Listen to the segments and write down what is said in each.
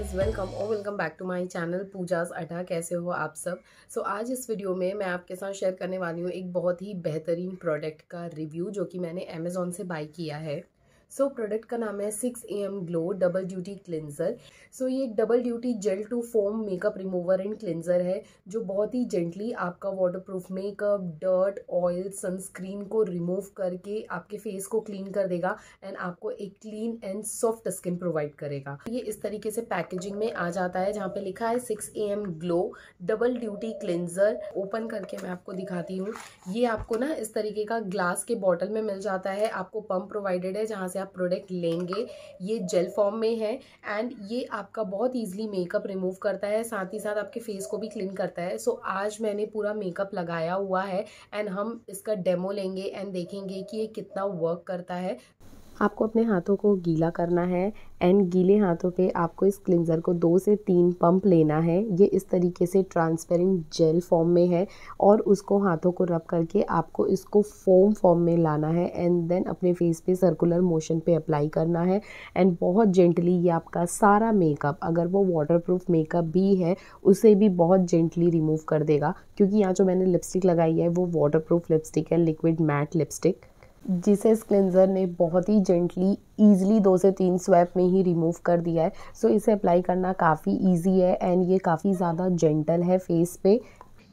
guys welcome और welcome back to my channel Pooja's Adda कैसे हो आप सब सो so, आज इस वीडियो में मैं आपके साथ शेयर करने वाली हूँ एक बहुत ही बेहतरीन प्रोडक्ट का रिव्यू जो कि मैंने अमेज़ोन से बाई किया है सो so, प्रोडक्ट का नाम है six A M glow double duty cleanser so ये एक double duty gel to foam makeup remover and cleanser है जो बहुत ही जेंटली आपका waterproof makeup dirt oil sunscreen को रिमूव करके आपके फेस को क्लीन कर देगा एंड आपको एक clean and soft skin provide करेगा ये इस तरीके से पैकेजिंग में आ जाता है जहाँ पे लिखा है six A M glow double duty cleanser open करके मैं आपको दिखाती हूँ ये आपको ना इस तरीके का ग्लास के बॉटल में मिल जाता है आपको पम्प प्रोवाइडेड है जहाँ से आप प्रोडक्ट लेंगे ये जेल फॉर्म में है एंड ये आपका बहुत ईजिली मेकअप रिमूव करता है साथ ही साथ आपके फेस को भी क्लीन करता है सो so, आज मैंने पूरा मेकअप लगाया हुआ है एंड हम इसका डेमो लेंगे एंड देखेंगे कि ये कितना वर्क करता है आपको अपने हाथों को गीला करना है एंड गीले हाथों पे आपको इस क्लिनज़र को दो से तीन पंप लेना है ये इस तरीके से ट्रांसपेरेंट जेल फॉर्म में है और उसको हाथों को रब करके आपको इसको फोम फॉर्म में लाना है एंड देन अपने फेस पे सर्कुलर मोशन पे अप्लाई करना है एंड बहुत जेंटली ये आपका सारा मेकअप अगर वो वाटरप्रूफ मेकअप भी है उसे भी बहुत जेंटली रिमूव कर देगा क्योंकि यहाँ जो मैंने लिपस्टिक लगाई है वो वाटर लिपस्टिक है लिक्विड मैट लिपस्टिक इस क्लिनज़र ने बहुत ही जेंटली ईजिली दो से तीन स्वैप में ही रिमूव कर दिया है सो so, इसे अप्लाई करना काफ़ी ईजी है एंड ये काफ़ी ज़्यादा जेंटल है फेस पे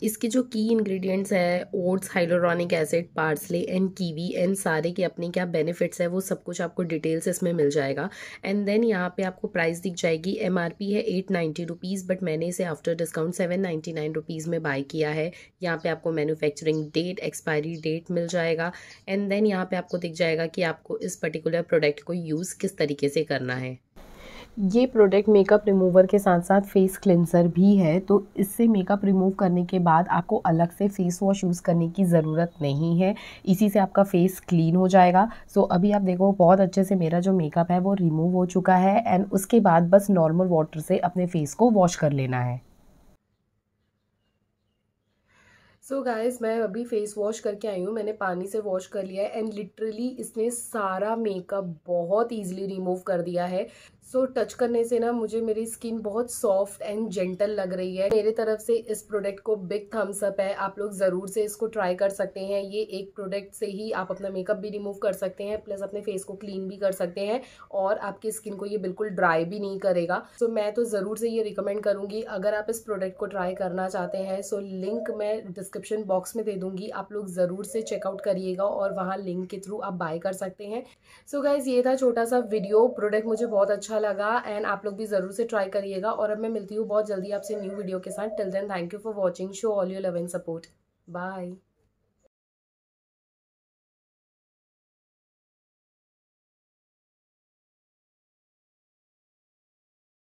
इसके जो की इंग्रेडिएंट्स है oats hyaluronic acid parsley and kiwi and सारे के अपने क्या बेनिफिट्स है वो सब कुछ आपको डिटेल्स इसमें मिल जाएगा एंड देन यहाँ पे आपको प्राइस दिख जाएगी एम है एट नाइन्टी रुपीज़ बट मैंने इसे after discount seven ninety nine rupees में बाई किया है यहाँ पे आपको मैन्युफैक्चरिंग डेट एक्सपायरी डेट मिल जाएगा एंड देन यहाँ पे आपको दिख जाएगा कि आपको इस पर्टिकुलर प्रोडक्ट को यूज़ किस तरीके से करना है ये प्रोडक्ट मेकअप रिमूवर के साथ साथ फेस क्लिनजर भी है तो इससे मेकअप रिमूव करने के बाद आपको अलग से फेस वॉश यूज़ करने की ज़रूरत नहीं है इसी से आपका फेस क्लीन हो जाएगा सो so, अभी आप देखो बहुत अच्छे से मेरा जो मेकअप है वो रिमूव हो चुका है एंड उसके बाद बस नॉर्मल वाटर से अपने फेस को वॉश कर लेना है सो so गाइज़ मैं अभी फेस वॉश करके आई हूँ मैंने पानी से वॉश कर लिया है एंड लिटरली इसने सारा मेकअप बहुत ईजिली रिमूव कर दिया है सो so, टच करने से ना मुझे मेरी स्किन बहुत सॉफ्ट एंड जेंटल लग रही है मेरे तरफ से इस प्रोडक्ट को बिग थम्स अप है आप लोग ज़रूर से इसको ट्राई कर सकते हैं ये एक प्रोडक्ट से ही आप अपना मेकअप भी रिमूव कर सकते हैं प्लस अपने फेस को क्लीन भी कर सकते हैं और आपकी स्किन को ये बिल्कुल ड्राई भी नहीं करेगा सो so, मैं तो ज़रूर से ये रिकमेंड करूँगी अगर आप इस प्रोडक्ट को ट्राई करना चाहते हैं सो so, लिंक मैं डिस्क्रिप डिस्क्रिप्शन बॉक्स में दे दूंगी आप लोग ज़रूर से चेकआउट करिएगा और वहाँ लिंक के थ्रू आप बाय कर सकते हैं सो so गाइज़ ये था छोटा सा वीडियो प्रोडक्ट मुझे बहुत अच्छा लगा एंड आप लोग भी ज़रूर से ट्राई करिएगा और अब मैं मिलती हूँ बहुत जल्दी आपसे न्यू वीडियो के साथ till then thank you for watching show all you love and support bye